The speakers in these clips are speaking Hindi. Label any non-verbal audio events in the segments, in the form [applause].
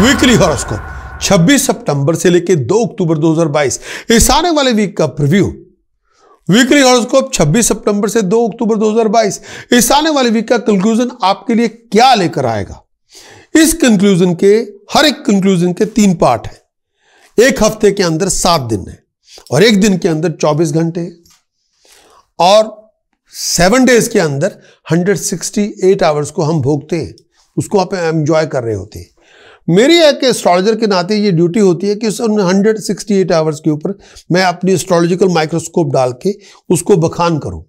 वीकली हॉरोस्कोप 26 सितंबर से लेकर 2 अक्टूबर 2022 इस आने वाले वीक का प्रीव्यू वीकली हॉरोस्कोप 26 सितंबर से 2 अक्टूबर 2022 इस आने वाले वीक का कंक्लूजन आपके लिए क्या लेकर आएगा इस कंक्लूजन के हर एक कंक्लूजन के तीन पार्ट है एक हफ्ते के अंदर सात दिन है और एक दिन के अंदर चौबीस घंटे और सेवन डेज के अंदर 168 आवर्स को हम भोगते हैं उसको आप एंजॉय कर रहे होते हैं मेरी एक एस्ट्रोलॉजर के नाते ये ड्यूटी होती है कि उन 168 आवर्स के ऊपर मैं अपनी एस्ट्रोलॉजिकल माइक्रोस्कोप डाल के उसको बखान करूं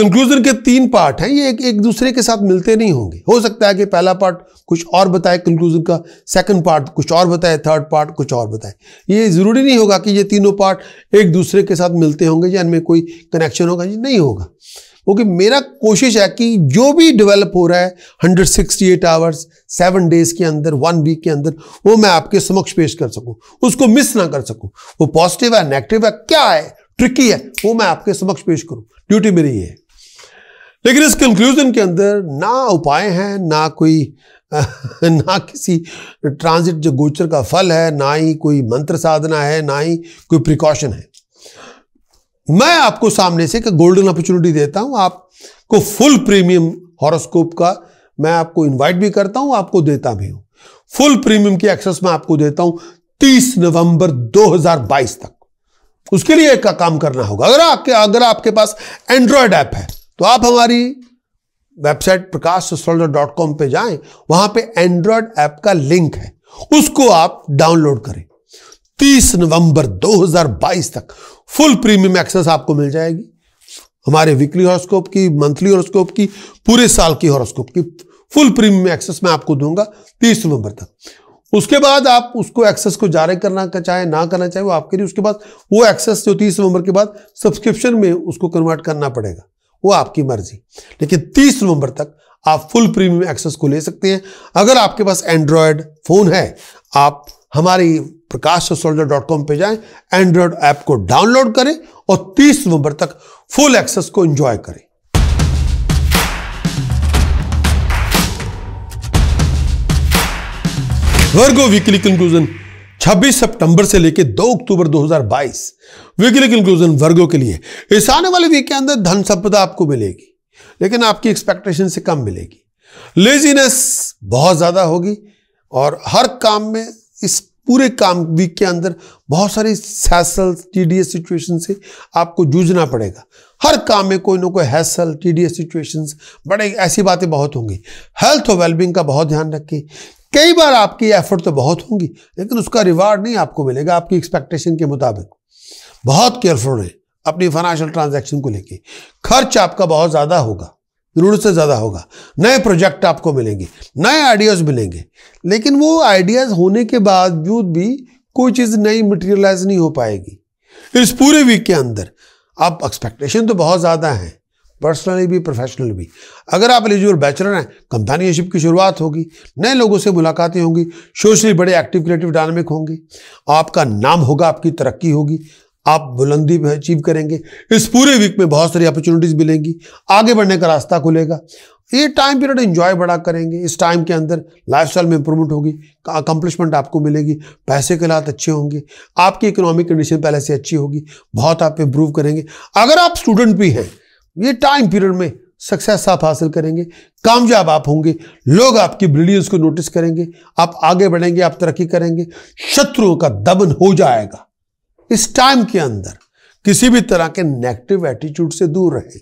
कंक्लूजन के तीन पार्ट हैं ये एक, एक दूसरे के साथ मिलते नहीं होंगे हो सकता है कि पहला पार्ट कुछ और बताए कंक्लूजन का सेकंड पार्ट कुछ और बताए थर्ड पार्ट कुछ और बताए ये ज़रूरी नहीं होगा कि ये तीनों पार्ट एक दूसरे के साथ मिलते होंगे या इनमें कोई कनेक्शन होगा ये नहीं होगा क्योंकि मेरा कोशिश है कि जो भी डेवलप हो रहा है 168 आवर्स सेवन डेज के अंदर वन वीक के अंदर वो मैं आपके समक्ष पेश कर सकूं उसको मिस ना कर सकूं वो पॉजिटिव है नेगेटिव है क्या है ट्रिकी है वो मैं आपके समक्ष पेश करूं ड्यूटी मेरी ये है लेकिन इस कंक्लूजन के अंदर ना उपाय हैं ना कोई [laughs] ना किसी ट्रांजिट जो गोचर का फल है ना ही कोई मंत्र साधना है ना ही कोई प्रिकॉशन है मैं आपको सामने से एक गोल्डन अपॉर्चुनिटी देता हूं आपको फुल प्रीमियम हॉरोस्कोप का मैं आपको इनवाइट भी करता हूं आपको देता भी हूं फुल प्रीमियम की एक्सेस मैं आपको देता हूं 30 नवंबर 2022 तक उसके लिए का काम करना होगा अगर आपके अगर आपके पास एंड्रॉयड ऐप है तो आप हमारी वेबसाइट प्रकाश डॉट कॉम पर जाएं वहां पे एंड्रॉयड ऐप का लिंक है उसको आप डाउनलोड करें 30 नवंबर 2022 तक फुल प्रीमियम एक्सेस आपको मिल जाएगी हमारे वीकली हॉरोस्कोप की मंथली हॉरोस्कोप की पूरे साल की हॉरोस्कोप की फुल प्रीमियम एक्सेस मैं आपको दूंगा 30 नवंबर तक उसके बाद आप उसको एक्सेस को जारी करना का चाहे ना करना चाहे वो आपके लिए उसके बाद वो एक्सेस जो 30 नवंबर के बाद सब्सक्रिप्शन में उसको कन्वर्ट करना पड़ेगा वो आपकी मर्जी लेकिन 30 नवंबर तक आप फुल प्रीमियम एक्सेस को ले सकते हैं अगर आपके पास एंड्रॉयड फ़ोन है आप हमारी प्रकाश सोल्जर डॉट कॉम पर जाएं एंड्रॉयड ऐप को डाउनलोड करें और 30 नवंबर तक फुल एक्सेस को एंजॉय करें वर्गो वीकली कंक्लूजन 26 सितंबर से लेकर 2 अक्टूबर 2022 वीकली कंक्लूजन वर्गो के लिए इस आने वाले वीक के अंदर धन संपदा आपको मिलेगी लेकिन आपकी एक्सपेक्टेशन से कम मिलेगी लेजीनेस बहुत ज़्यादा होगी और हर काम में इस पूरे काम वीक के अंदर बहुत सारी हैसल टीडीएस सिचुएशन से आपको जूझना पड़ेगा हर काम में कोई ना कोई हैसल टीडीएस सिचुएशंस बड़े ऐसी बातें बहुत होंगी हेल्थ और वेलबींग का बहुत ध्यान रखें कई बार आपकी एफर्ट तो बहुत होंगी लेकिन उसका रिवार्ड नहीं आपको मिलेगा आपकी एक्सपेक्टेशन के मुताबिक बहुत केयरफुल रहें अपनी फाइनेंशियल ट्रांजेक्शन को लेकर खर्च आपका बहुत ज़्यादा होगा ज़रूरत से ज़्यादा होगा नए प्रोजेक्ट आपको मिलेंगे नए आइडियाज़ मिलेंगे लेकिन वो आइडियाज़ होने के बावजूद भी कोई चीज़ नई मटेरियलाइज नहीं हो पाएगी इस पूरे वीक के अंदर आप एक्सपेक्टेशन तो बहुत ज़्यादा हैं पर्सनली भी प्रोफेशनल भी अगर आप एलिजिबल बैचलर हैं कंपेनियनशिप की शुरुआत होगी नए लोगों से मुलाकातें होंगी सोशली बड़े एक्टिव क्रिएटिव डायनामिक होंगे आपका नाम होगा आपकी तरक्की होगी आप बुलंदी में अचीव करेंगे इस पूरे वीक में बहुत सारी अपॉर्चुनिटीज मिलेंगी आगे बढ़ने का रास्ता खुलेगा ये टाइम पीरियड एंजॉय बड़ा करेंगे इस टाइम के अंदर लाइफ स्टाइल में इंप्रूवमेंट होगी अकम्पलिशमेंट आपको मिलेगी पैसे के हालात अच्छे होंगे आपकी इकोनॉमिक कंडीशन पहले से अच्छी होगी बहुत आप इम्प्रूव करेंगे अगर आप स्टूडेंट भी हैं ये टाइम पीरियड में सक्सेस आप हासिल करेंगे कामयाब आप होंगे लोग आपकी ब्रिलियंस को नोटिस करेंगे आप आगे बढ़ेंगे आप तरक्की करेंगे शत्रुओं का दमन हो जाएगा इस टाइम के अंदर किसी भी तरह के नेगेटिव एटीट्यूड से दूर रहे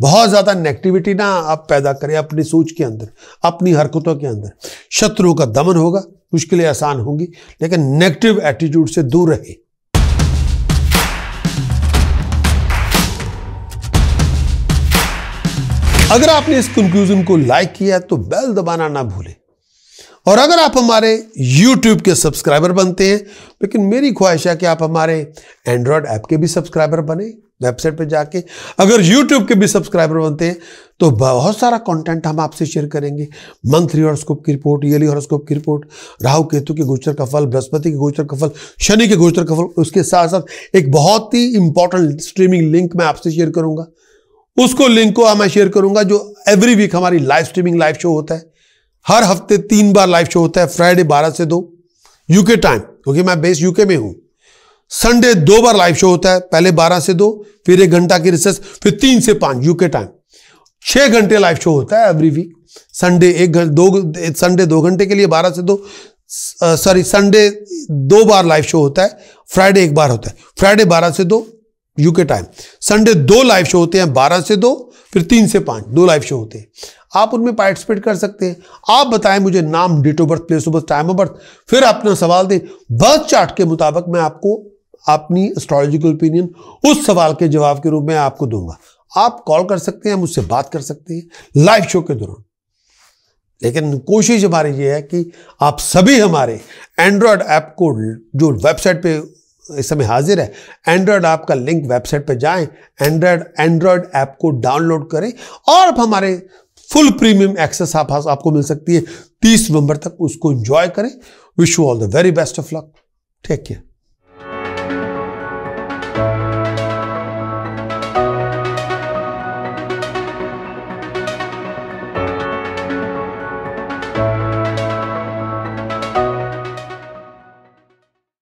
बहुत ज़्यादा नेगेटिविटी ना आप पैदा करें अपनी सोच के अंदर अपनी हरकतों के अंदर शत्रुओं का दमन होगा मुश्किलें आसान होंगी लेकिन नेगेटिव एटीट्यूड से दूर रहे अगर आपने इस कंक्लूजन को लाइक किया तो बेल दबाना ना भूलें और अगर आप हमारे यूट्यूब के सब्सक्राइबर बनते हैं लेकिन मेरी ख्वाहिश है कि आप हमारे एंड्रॉयड ऐप के भी सब्सक्राइबर बने वेबसाइट पर जाके अगर यूट्यूब के भी सब्सक्राइबर बनते हैं तो बहुत सारा कंटेंट हम आपसे शेयर करेंगे मंथली हॉरोस्कोप की रिपोर्ट ईयरली हॉरोस्कोप की रिपोर्ट राहु केतु के गोचर का फल बृहस्पति के गोचर का फल शनि के गोचर का फल उसके साथ साथ एक बहुत ही इंपॉर्टेंट स्ट्रीमिंग लिंक मैं आपसे शेयर करूंगा उसको लिंक को मैं शेयर करूंगा जो एवरी वीक हमारी लाइव स्ट्रीमिंग लाइव शो होता है हर हफ्ते तीन बार लाइव शो होता है फ्राइडे बारह से दो यूके टाइम क्योंकि मैं बेस यूके में हूं संडे दो बार लाइव शो होता है पहले बारह से दो फिर एक घंटा की रिसर्च फिर तीन से पांच यूके टाइम छह घंटे लाइव शो होता है एवरी वीक संडे एक घंटे दो संडे दो घंटे के लिए बारह से दो सॉरी संडे दो बार लाइव शो होता है फ्राइडे एक बार होता है फ्राइडे बारह से दो यूके टाइम संडे दो लाइव शो होते हैं बारह से दो फिर तीन से पाँच दो लाइव शो होते हैं आप उनमें पार्टिसिपेट कर सकते हैं आप बताएं मुझे नाम date of birth place of birth time of birth फिर अपना सवाल दें बर्थ चार्ट के मुताबिक मैं आपको अपनी एस्ट्रोलॉजिकल ओपिनियन उस सवाल के जवाब के रूप में आपको दूंगा आप कॉल कर सकते हैं मुझसे बात कर सकते हैं लाइव शो के दौरान लेकिन कोशिश हमारी ये है कि आप सभी हमारे एंड्रॉयड ऐप को जो वेबसाइट पे इस समय हाजिर है एंड्रॉयड ऐप का लिंक वेबसाइट पर जाएं एंड्रॉयड एंड्रॉयड ऐप को डाउनलोड करें और हमारे फुल प्रीमियम एक्सेस आप आपको मिल सकती है तीस नवंबर तक उसको एंजॉय करें wish you all the very best of luck take care